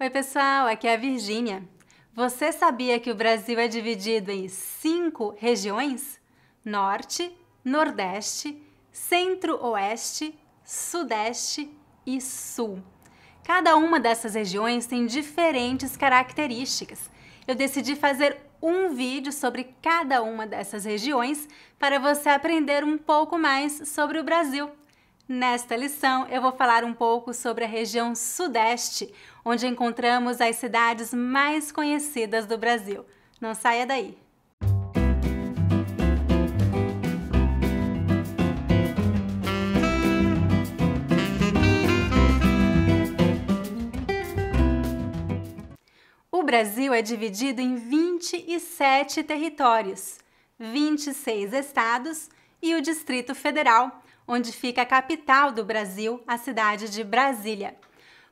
Oi, pessoal, aqui é a Virgínia. Você sabia que o Brasil é dividido em cinco regiões? Norte, Nordeste, Centro-Oeste, Sudeste e Sul. Cada uma dessas regiões tem diferentes características. Eu decidi fazer um vídeo sobre cada uma dessas regiões para você aprender um pouco mais sobre o Brasil. Nesta lição, eu vou falar um pouco sobre a região Sudeste, onde encontramos as cidades mais conhecidas do Brasil. Não saia daí! O Brasil é dividido em 27 territórios, 26 estados e o Distrito Federal onde fica a capital do Brasil, a cidade de Brasília.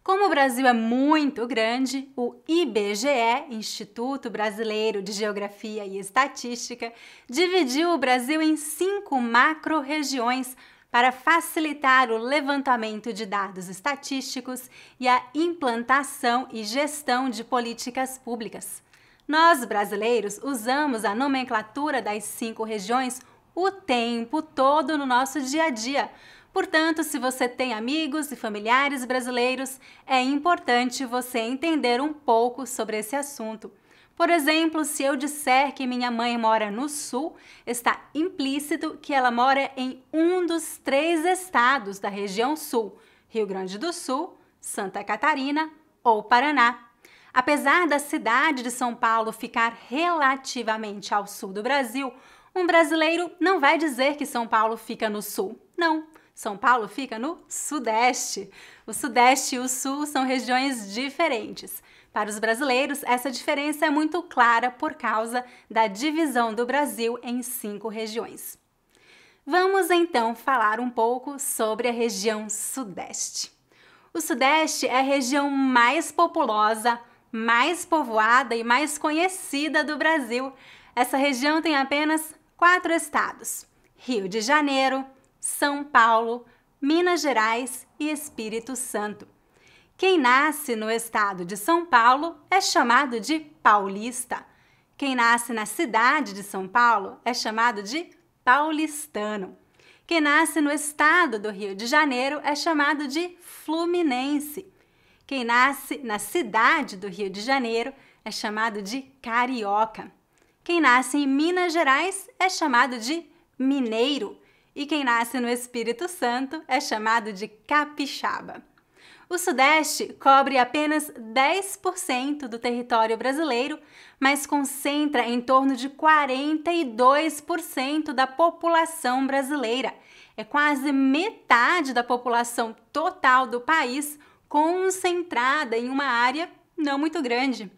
Como o Brasil é muito grande, o IBGE, Instituto Brasileiro de Geografia e Estatística, dividiu o Brasil em cinco macro-regiões para facilitar o levantamento de dados estatísticos e a implantação e gestão de políticas públicas. Nós, brasileiros, usamos a nomenclatura das cinco regiões o tempo todo no nosso dia a dia. Portanto, se você tem amigos e familiares brasileiros, é importante você entender um pouco sobre esse assunto. Por exemplo, se eu disser que minha mãe mora no Sul, está implícito que ela mora em um dos três estados da região Sul: Rio Grande do Sul, Santa Catarina ou Paraná. Apesar da cidade de São Paulo ficar relativamente ao sul do Brasil, um brasileiro não vai dizer que São Paulo fica no sul. Não, são Paulo fica no Sudeste. O Sudeste e o Sul são regiões diferentes. Para os brasileiros, essa diferença é muito clara por causa da divisão do Brasil em cinco regiões. Vamos então falar um pouco sobre a região Sudeste. O Sudeste é a região mais populosa, mais povoada e mais conhecida do Brasil. Essa região tem apenas quatro estados: Rio de Janeiro, São Paulo, Minas Gerais e Espírito Santo. Quem nasce no estado de São Paulo é chamado de paulista. Quem nasce na cidade de São Paulo é chamado de paulistano. Quem nasce no estado do Rio de Janeiro é chamado de fluminense. Quem nasce na cidade do Rio de Janeiro é chamado de carioca. Quem nasce em Minas Gerais é chamado de mineiro e quem nasce no Espírito Santo é chamado de capixaba. O Sudeste cobre apenas 10% do território brasileiro, mas concentra em torno de 42% da população brasileira. É quase metade da população total do país concentrada em uma área não muito grande.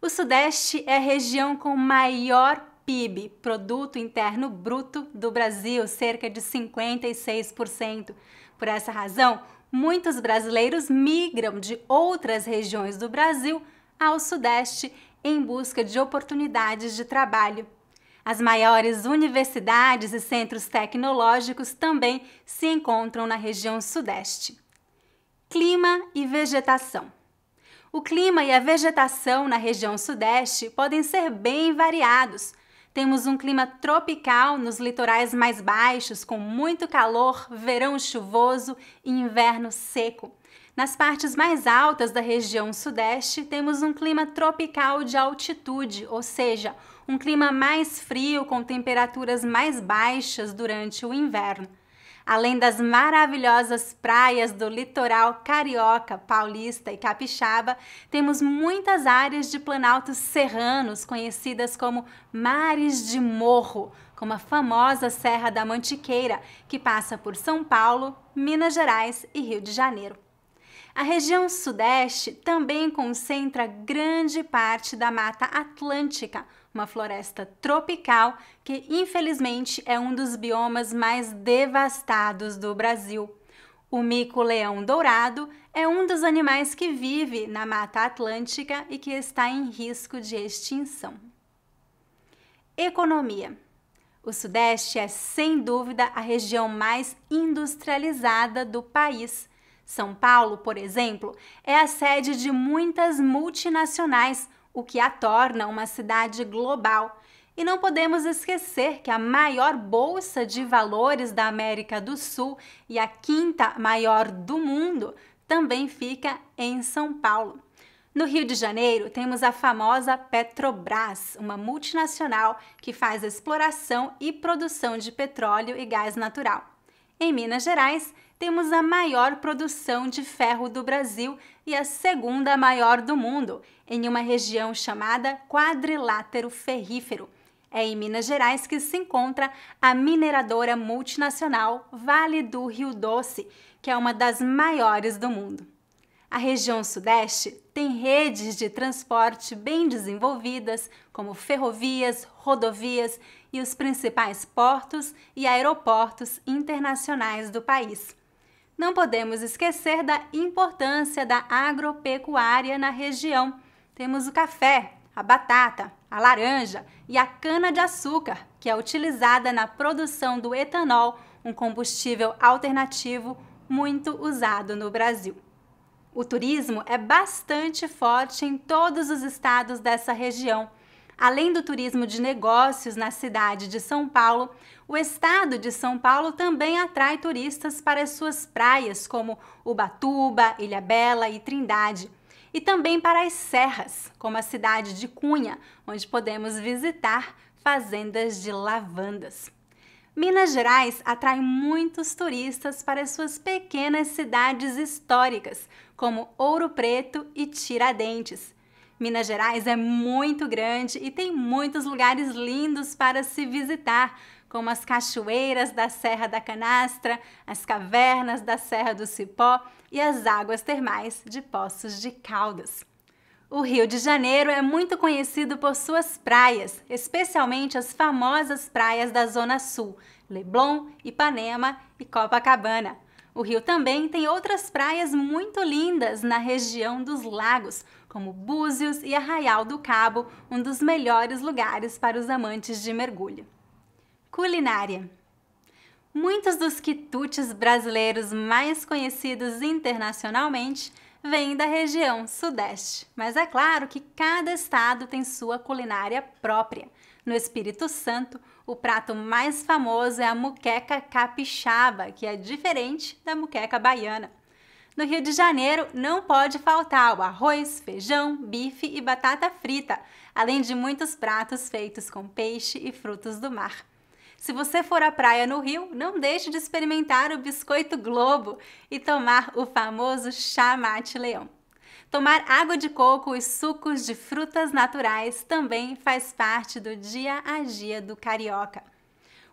O Sudeste é a região com maior PIB, Produto Interno Bruto do Brasil, cerca de 56%. Por essa razão, muitos brasileiros migram de outras regiões do Brasil ao Sudeste em busca de oportunidades de trabalho. As maiores universidades e centros tecnológicos também se encontram na região Sudeste. Clima e vegetação. O clima e a vegetação na região sudeste podem ser bem variados. Temos um clima tropical nos litorais mais baixos, com muito calor, verão chuvoso e inverno seco. Nas partes mais altas da região sudeste, temos um clima tropical de altitude, ou seja, um clima mais frio com temperaturas mais baixas durante o inverno além das maravilhosas praias do litoral carioca, paulista e capixaba, temos muitas áreas de planaltos serranos conhecidas como mares de morro, como a famosa Serra da Mantiqueira, que passa por São Paulo, Minas Gerais e Rio de Janeiro. A região sudeste também concentra grande parte da Mata Atlântica, uma floresta tropical que, infelizmente, é um dos biomas mais devastados do Brasil. O mico-leão dourado é um dos animais que vive na Mata Atlântica e que está em risco de extinção. Economia. O Sudeste é, sem dúvida, a região mais industrializada do país são Paulo, por exemplo, é a sede de muitas multinacionais, o que a torna uma cidade global. E não podemos esquecer que a maior bolsa de valores da América do Sul e a quinta maior do mundo também fica em São Paulo. No Rio de Janeiro, temos a famosa Petrobras, uma multinacional que faz exploração e produção de petróleo e gás natural. Em Minas Gerais, temos a maior produção de ferro do Brasil e a segunda maior do mundo, em uma região chamada Quadrilátero Ferrífero. É em Minas Gerais que se encontra a mineradora multinacional Vale do Rio Doce, que é uma das maiores do mundo. A região Sudeste tem redes de transporte bem desenvolvidas, como ferrovias, rodovias e os principais portos e aeroportos internacionais do país não podemos esquecer da importância da agropecuária na região. Temos o café, a batata, a laranja e a cana-de-açúcar, que é utilizada na produção do etanol, um combustível alternativo muito usado no Brasil. O turismo é bastante forte em todos os estados dessa região Além do turismo de negócios na cidade de São Paulo, o estado de São Paulo também atrai turistas para as suas praias, como Ubatuba, Bela e Trindade, e também para as serras, como a cidade de Cunha, onde podemos visitar fazendas de lavandas. Minas Gerais atrai muitos turistas para suas pequenas cidades históricas, como Ouro Preto e Tiradentes, Minas Gerais é muito grande e tem muitos lugares lindos para se visitar, como as cachoeiras da Serra da Canastra, as cavernas da Serra do Cipó e as águas termais de Poços de Caldas. O Rio de Janeiro é muito conhecido por suas praias, especialmente as famosas praias da Zona Sul, Leblon, Ipanema e Copacabana. O rio também tem outras praias muito lindas na região dos lagos, como Búzios e Arraial do Cabo, um dos melhores lugares para os amantes de mergulho. Culinária Muitos dos quitutes brasileiros mais conhecidos internacionalmente vêm da região sudeste, mas é claro que cada estado tem sua culinária própria. No Espírito Santo, o prato mais famoso é a muqueca capixaba, que é diferente da muqueca baiana. No Rio de Janeiro não pode faltar o arroz, feijão, bife e batata frita, além de muitos pratos feitos com peixe e frutos do mar. Se você for à praia no Rio, não deixe de experimentar o biscoito Globo e tomar o famoso chamate leão. Tomar água de coco e sucos de frutas naturais também faz parte do dia a dia do carioca.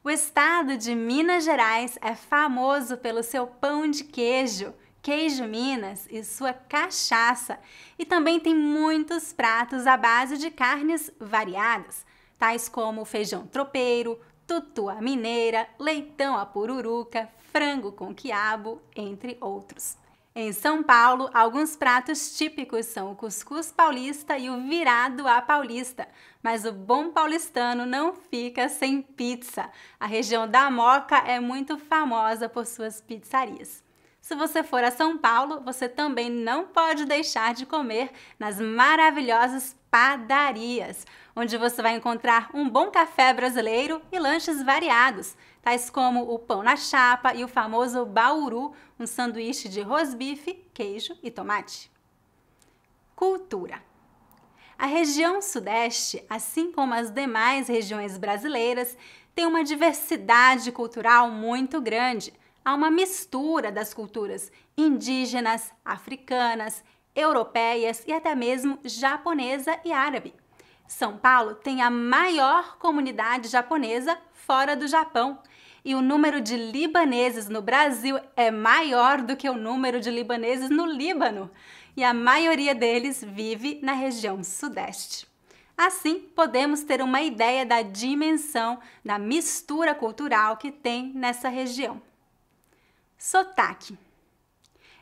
O estado de Minas Gerais é famoso pelo seu pão de queijo, queijo Minas e sua cachaça, e também tem muitos pratos à base de carnes variadas, tais como feijão tropeiro, tutu à mineira, leitão à pururuca, frango com quiabo, entre outros. Em São Paulo, alguns pratos típicos são o cuscuz paulista e o virado à paulista, mas o bom paulistano não fica sem pizza. A região da Moca é muito famosa por suas pizzarias. Se você for a São Paulo, você também não pode deixar de comer nas maravilhosas padarias, onde você vai encontrar um bom café brasileiro e lanches variados tais como o pão na chapa e o famoso bauru, um sanduíche de rosbife, queijo e tomate. Cultura. A região Sudeste, assim como as demais regiões brasileiras, tem uma diversidade cultural muito grande. Há uma mistura das culturas indígenas, africanas, europeias e até mesmo japonesa e árabe. São Paulo tem a maior comunidade japonesa fora do Japão, e o número de libaneses no Brasil é maior do que o número de libaneses no Líbano, e a maioria deles vive na região sudeste. Assim, podemos ter uma ideia da dimensão da mistura cultural que tem nessa região. Sotaque: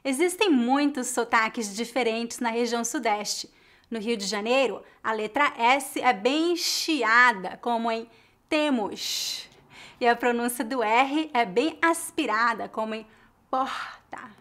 Existem muitos sotaques diferentes na região sudeste. No Rio de Janeiro, a letra S é bem chiada, como em temos e a pronúncia do R é bem aspirada, como em porta.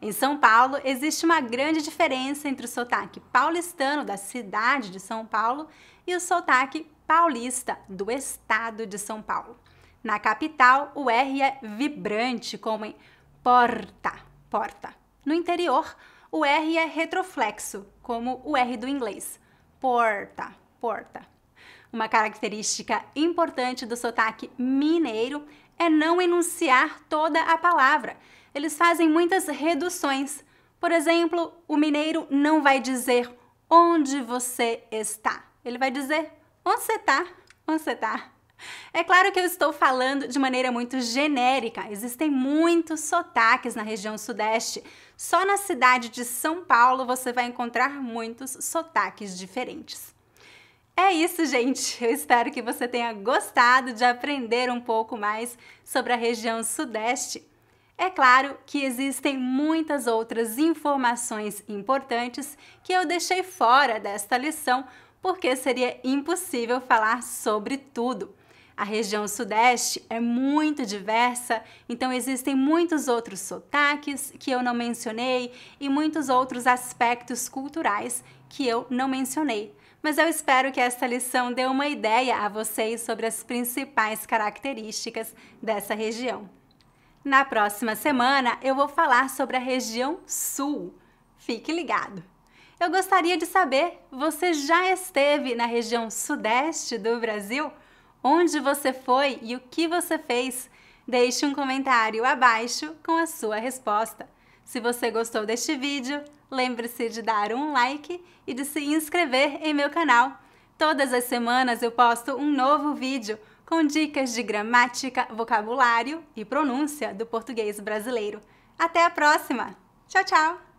Em São Paulo, existe uma grande diferença entre o sotaque paulistano da cidade de São Paulo e o sotaque paulista do estado de São Paulo. Na capital, o R é vibrante, como em porta, porta. No interior, o R é retroflexo, como o R do inglês, porta, porta. Uma característica importante do sotaque mineiro é não enunciar toda a palavra. Eles fazem muitas reduções. Por exemplo, o mineiro não vai dizer onde você está. Ele vai dizer onde você está, onde você está. É claro que eu estou falando de maneira muito genérica, existem muitos sotaques na região sudeste. Só na cidade de São Paulo você vai encontrar muitos sotaques diferentes. É isso, gente. Eu espero que você tenha gostado de aprender um pouco mais sobre a região Sudeste. É claro que existem muitas outras informações importantes que eu deixei fora desta lição, porque seria impossível falar sobre tudo. A região Sudeste é muito diversa, então existem muitos outros sotaques que eu não mencionei e muitos outros aspectos culturais que eu não mencionei mas eu espero que esta lição dê uma ideia a vocês sobre as principais características dessa região. Na próxima semana eu vou falar sobre a região sul. Fique ligado! Eu gostaria de saber, você já esteve na região sudeste do Brasil? Onde você foi e o que você fez? Deixe um comentário abaixo com a sua resposta. Se você gostou deste vídeo, Lembre-se de dar um like e de se inscrever em meu canal. Todas as semanas eu posto um novo vídeo com dicas de gramática, vocabulário e pronúncia do português brasileiro. Até a próxima! Tchau, tchau!